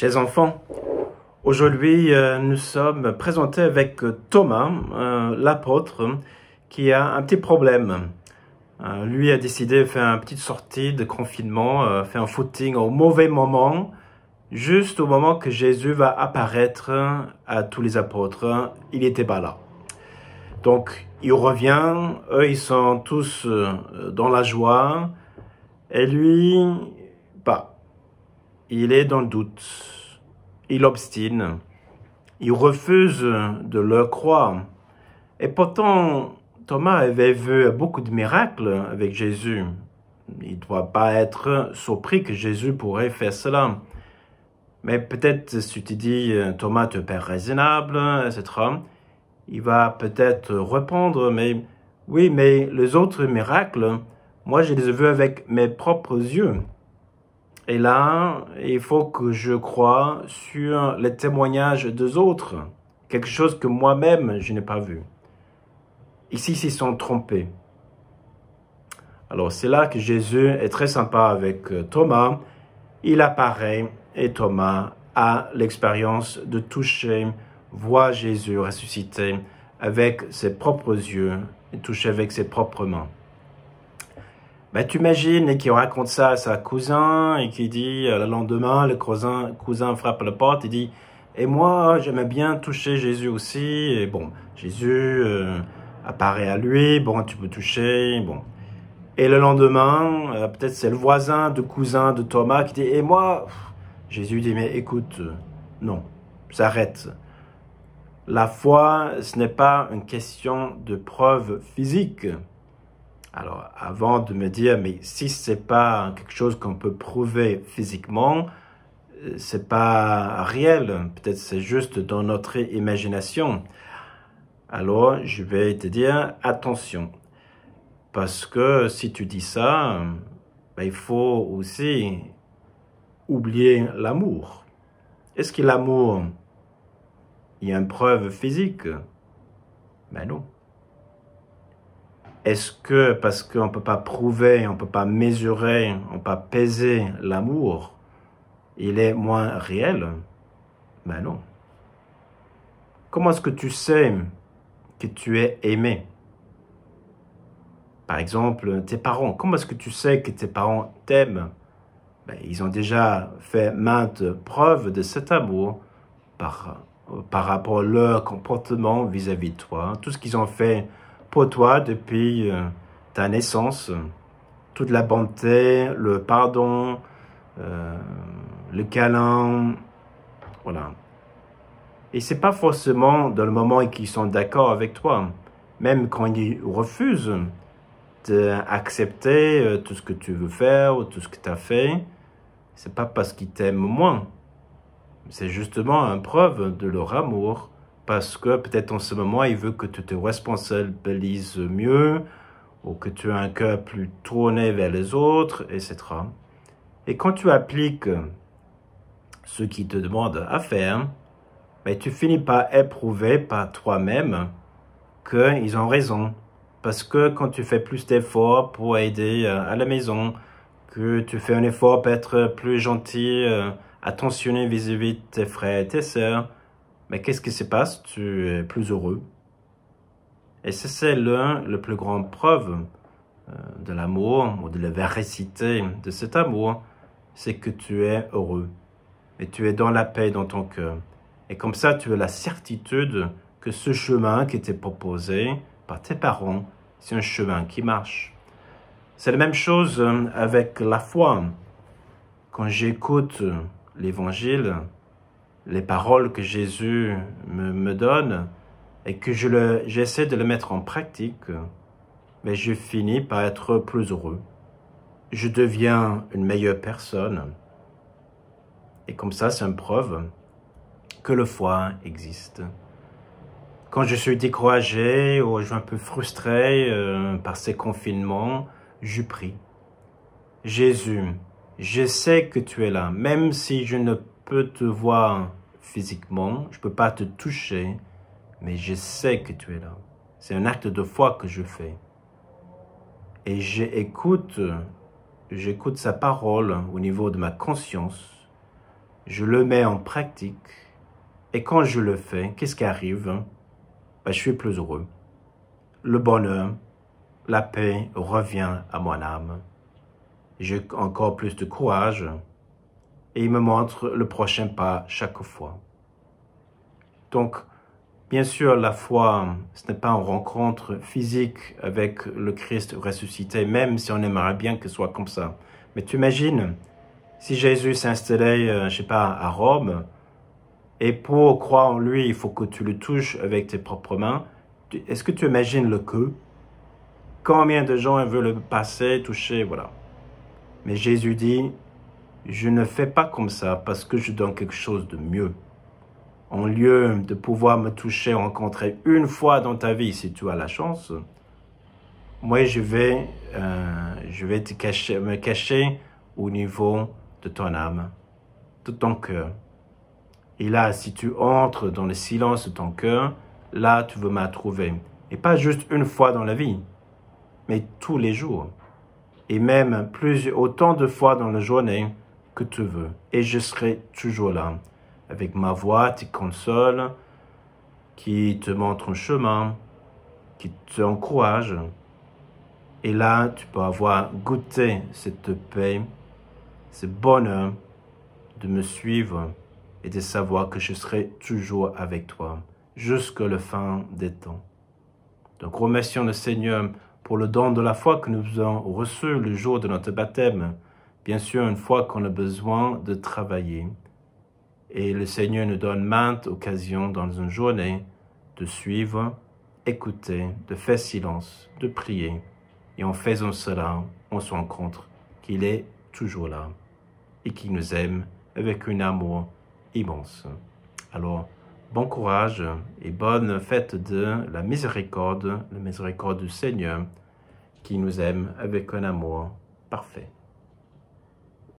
Chers enfants, aujourd'hui euh, nous sommes présentés avec Thomas, euh, l'apôtre, qui a un petit problème. Euh, lui a décidé de faire une petite sortie de confinement, faire un footing au mauvais moment, juste au moment que Jésus va apparaître à tous les apôtres. Il n'était pas là. Donc il revient, eux ils sont tous dans la joie, et lui, pas il est dans le doute, il obstine, il refuse de le croire. Et pourtant, Thomas avait vu beaucoup de miracles avec Jésus. Il ne doit pas être surpris que Jésus pourrait faire cela. Mais peut-être si tu dis Thomas, tu père raisonnable, etc., il va peut-être répondre, mais oui, mais les autres miracles, moi je les ai vus avec mes propres yeux. Et là, il faut que je croie sur les témoignages des autres, quelque chose que moi-même je n'ai pas vu. Ici, ils sont trompés. Alors c'est là que Jésus est très sympa avec euh, Thomas. Il apparaît et Thomas a l'expérience de toucher, voir Jésus ressuscité avec ses propres yeux et toucher avec ses propres mains. Bah, tu imagines et qui raconte ça à sa cousin, et qui dit, euh, le lendemain, le cousin, cousin frappe la porte, et dit, et moi, j'aimais bien toucher Jésus aussi, et bon, Jésus euh, apparaît à lui, bon, tu peux toucher, bon. Et le lendemain, euh, peut-être c'est le voisin de cousin de Thomas qui dit, et moi, Jésus dit, mais écoute, non, s'arrête. La foi, ce n'est pas une question de preuve physique. Alors, avant de me dire, mais si ce n'est pas quelque chose qu'on peut prouver physiquement, euh, c'est pas réel. Peut-être c'est juste dans notre imagination. Alors, je vais te dire, attention. Parce que si tu dis ça, ben, il faut aussi oublier l'amour. Est-ce que l'amour, il y a une preuve physique? Ben non. Est-ce que parce qu'on ne peut pas prouver, on ne peut pas mesurer, on ne peut pas peser l'amour, il est moins réel Ben non. Comment est-ce que tu sais que tu es aimé Par exemple, tes parents. Comment est-ce que tu sais que tes parents t'aiment ben, Ils ont déjà fait maintes preuves de cet amour par, rapport à leur comportement vis à -vis de toi. Tout ce qu'ils ont fait pour toi depuis euh, ta naissance. Toute la bonté, le pardon, euh, le câlin, voilà. Et c'est pas forcément dans le moment qu'ils sont d'accord avec toi. Même quand ils refusent d'accepter euh, tout ce que tu veux faire ou tout ce que tu as fait, c'est pas parce qu'ils t'aiment moins. C'est justement une preuve de leur amour parce que peut-être en ce moment, il veut que tu te responsabilises mieux ou que tu aies un cœur plus tourné vers les autres, etc. Et quand tu appliques ce qu'il te demande à faire, mais tu finis par éprouver par toi-même qu'ils ont raison. Parce que quand tu fais plus d'efforts pour aider euh, à la maison, que tu fais un effort pour être plus gentil, euh, attentionné vis-à-vis -vis de tes frères et tes sœurs, mais qu'est-ce qui se passe Tu es plus heureux. Et c'est l'un, la plus grande preuve euh, de l'amour ou de la véracité de cet amour, c'est que tu es heureux et tu es dans la paix dans ton cœur. Et comme ça, tu as la certitude que ce chemin qui t'est proposé par tes parents, c'est un chemin qui marche. C'est la même chose euh, avec la foi. Quand j'écoute euh, l'évangile, les paroles que Jésus me, donne et que j'essaie de le mettre en pratique, mais je finis par être plus heureux. Je deviens une meilleure personne. Et comme ça, c'est une preuve que le foi existe. Quand je suis découragé ou je un peu frustré euh, par ces confinements, je prie. Jésus, je sais que tu es là, même si je ne peux te voir physiquement, je peux pas te toucher, mais je sais que tu es là. C'est un acte de foi que je fais. Et j'écoute, j'écoute sa parole au niveau de ma conscience. Je le mets en pratique. Et quand je le fais, qu'est-ce qui arrive ben, Je suis plus heureux. Le bonheur, la paix revient à mon âme. J'ai encore plus de courage et il me montre le prochain pas chaque fois. Donc, bien sûr, la foi, ce n'est pas une rencontre physique avec le Christ ressuscité, même si on aimerait bien que ce soit comme ça. Mais tu imagines, si Jésus s'installait, euh, je sais pas, à Rome, et pour croire en lui, il faut que tu le touches avec tes propres mains, est-ce que tu imagines le que Combien de gens veulent le passer, toucher, voilà. Mais Jésus dit, je ne fais pas comme ça parce que je donne quelque chose de mieux. En lieu de pouvoir me toucher, rencontrer une fois dans ta vie, si tu as la chance, moi je vais, euh, je vais me cacher au niveau de ton âme, de ton cœur. Et là, si tu entres dans le silence de ton cœur, là tu veux m'as trouver. Et pas juste une fois dans la vie, mais tous les jours. Et même plus autant de fois dans la journée, que tu veux et je serai toujours là avec ma voix, tes console, qui te montre un chemin, qui t'encourage. Et là, tu peux avoir goûté cette paix, ce bonheur de me suivre et de savoir que je serai toujours avec toi jusqu'à la fin des temps. Donc remercions le Seigneur pour le don de la foi que nous avons reçu le jour de notre baptême. Bien sûr, une fois qu'on a besoin de travailler, et le Seigneur nous donne maintes occasions dans une journée de suivre, écouter, de faire silence, de prier. Et en faisant cela, on se rend compte qu'il est toujours là et qu'il nous aime avec un amour immense. Alors, bon courage et bonne fête de la miséricorde, la miséricorde du Seigneur qui nous aime avec un amour parfait.